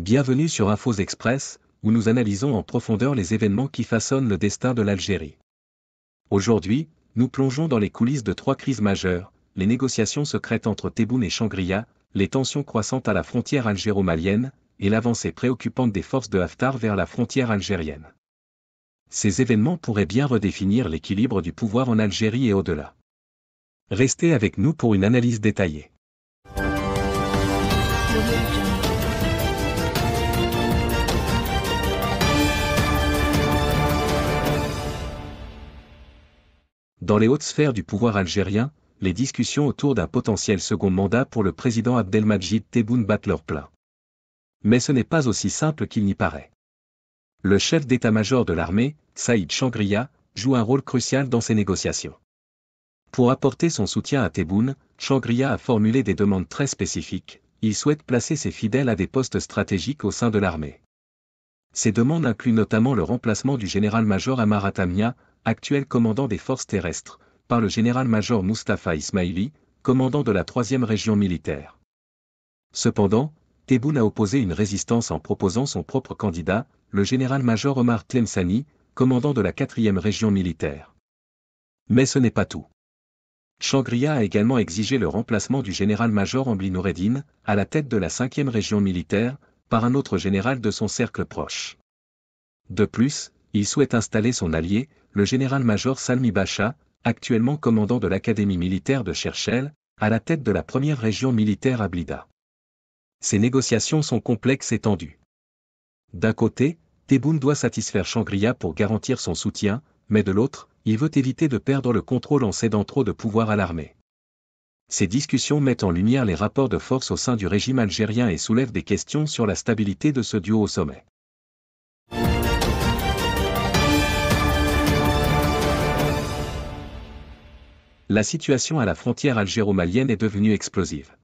Bienvenue sur Infos Express, où nous analysons en profondeur les événements qui façonnent le destin de l'Algérie. Aujourd'hui, nous plongeons dans les coulisses de trois crises majeures, les négociations secrètes entre Tebboune et shangri les tensions croissantes à la frontière algéro-malienne, et l'avancée préoccupante des forces de Haftar vers la frontière algérienne. Ces événements pourraient bien redéfinir l'équilibre du pouvoir en Algérie et au-delà. Restez avec nous pour une analyse détaillée. Dans les hautes sphères du pouvoir algérien, les discussions autour d'un potentiel second mandat pour le président Abdelmajid Tebboune battent leur plein. Mais ce n'est pas aussi simple qu'il n'y paraît. Le chef d'état-major de l'armée, Saïd Changria, joue un rôle crucial dans ces négociations. Pour apporter son soutien à Tebboune, Changria a formulé des demandes très spécifiques, il souhaite placer ses fidèles à des postes stratégiques au sein de l'armée. Ces demandes incluent notamment le remplacement du général-major Atamia, actuel commandant des forces terrestres, par le général-major Mustafa Ismaili, commandant de la 3e région militaire. Cependant, Tebboune a opposé une résistance en proposant son propre candidat, le général-major Omar Tlemsani, commandant de la 4e région militaire. Mais ce n'est pas tout. Changria a également exigé le remplacement du général-major Ambli Noureddin, à la tête de la 5e région militaire, par un autre général de son cercle proche. De plus, il souhaite installer son allié, le général-major Salmi Bacha, actuellement commandant de l'Académie militaire de Cherchel, à la tête de la première région militaire à Blida. Ces négociations sont complexes et tendues. D'un côté, Tebboune doit satisfaire Shangria pour garantir son soutien, mais de l'autre, il veut éviter de perdre le contrôle en cédant trop de pouvoir à l'armée. Ces discussions mettent en lumière les rapports de force au sein du régime algérien et soulèvent des questions sur la stabilité de ce duo au sommet. la situation à la frontière algéro-malienne est devenue explosive.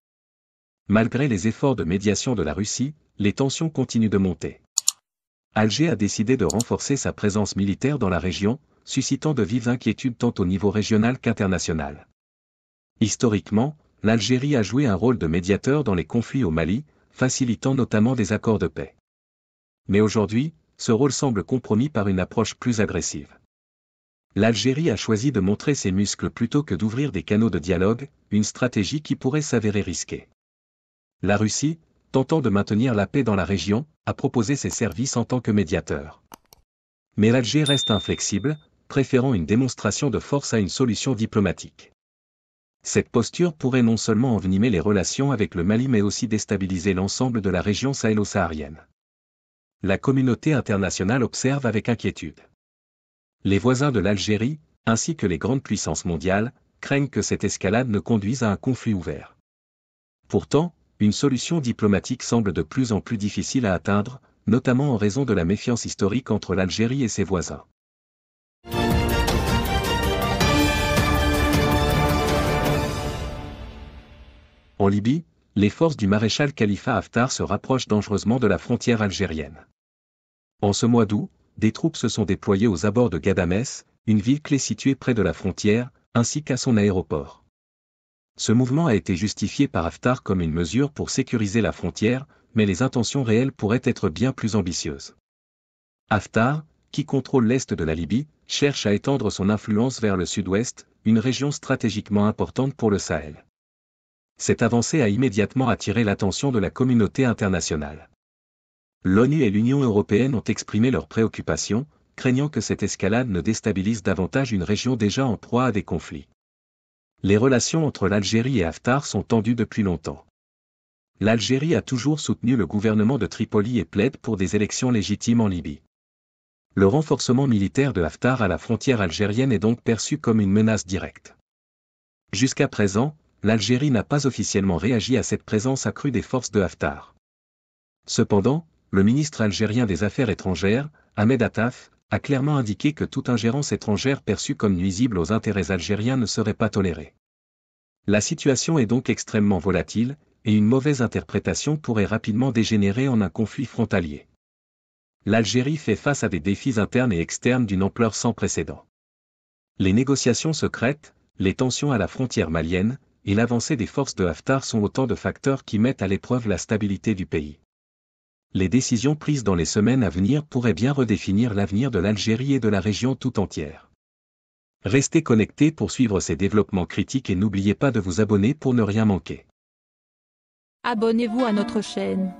Malgré les efforts de médiation de la Russie, les tensions continuent de monter. Alger a décidé de renforcer sa présence militaire dans la région, suscitant de vives inquiétudes tant au niveau régional qu'international. Historiquement, l'Algérie a joué un rôle de médiateur dans les conflits au Mali, facilitant notamment des accords de paix. Mais aujourd'hui, ce rôle semble compromis par une approche plus agressive. L'Algérie a choisi de montrer ses muscles plutôt que d'ouvrir des canaux de dialogue, une stratégie qui pourrait s'avérer risquée. La Russie, tentant de maintenir la paix dans la région, a proposé ses services en tant que médiateur. Mais l'Algérie reste inflexible, préférant une démonstration de force à une solution diplomatique. Cette posture pourrait non seulement envenimer les relations avec le Mali mais aussi déstabiliser l'ensemble de la région sahélo-saharienne. La communauté internationale observe avec inquiétude les voisins de l'Algérie, ainsi que les grandes puissances mondiales, craignent que cette escalade ne conduise à un conflit ouvert. Pourtant, une solution diplomatique semble de plus en plus difficile à atteindre, notamment en raison de la méfiance historique entre l'Algérie et ses voisins. En Libye, les forces du maréchal Khalifa Haftar se rapprochent dangereusement de la frontière algérienne. En ce mois d'août, des troupes se sont déployées aux abords de Gadames, une ville clé située près de la frontière, ainsi qu'à son aéroport. Ce mouvement a été justifié par Haftar comme une mesure pour sécuriser la frontière, mais les intentions réelles pourraient être bien plus ambitieuses. Haftar, qui contrôle l'est de la Libye, cherche à étendre son influence vers le sud-ouest, une région stratégiquement importante pour le Sahel. Cette avancée a immédiatement attiré l'attention de la communauté internationale l'ONU et l'Union européenne ont exprimé leurs préoccupations, craignant que cette escalade ne déstabilise davantage une région déjà en proie à des conflits. Les relations entre l'Algérie et Haftar sont tendues depuis longtemps. L'Algérie a toujours soutenu le gouvernement de Tripoli et plaide pour des élections légitimes en Libye. Le renforcement militaire de Haftar à la frontière algérienne est donc perçu comme une menace directe. Jusqu'à présent, l'Algérie n'a pas officiellement réagi à cette présence accrue des forces de Haftar. Cependant, le ministre algérien des Affaires étrangères, Ahmed Attaf, a clairement indiqué que toute ingérence étrangère perçue comme nuisible aux intérêts algériens ne serait pas tolérée. La situation est donc extrêmement volatile, et une mauvaise interprétation pourrait rapidement dégénérer en un conflit frontalier. L'Algérie fait face à des défis internes et externes d'une ampleur sans précédent. Les négociations secrètes, les tensions à la frontière malienne, et l'avancée des forces de Haftar sont autant de facteurs qui mettent à l'épreuve la stabilité du pays les décisions prises dans les semaines à venir pourraient bien redéfinir l'avenir de l'Algérie et de la région tout entière. Restez connectés pour suivre ces développements critiques et n'oubliez pas de vous abonner pour ne rien manquer. Abonnez-vous à notre chaîne.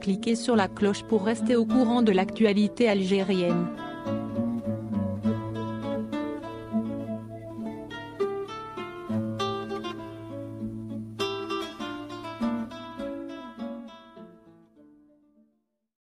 Cliquez sur la cloche pour rester au courant de l'actualité algérienne.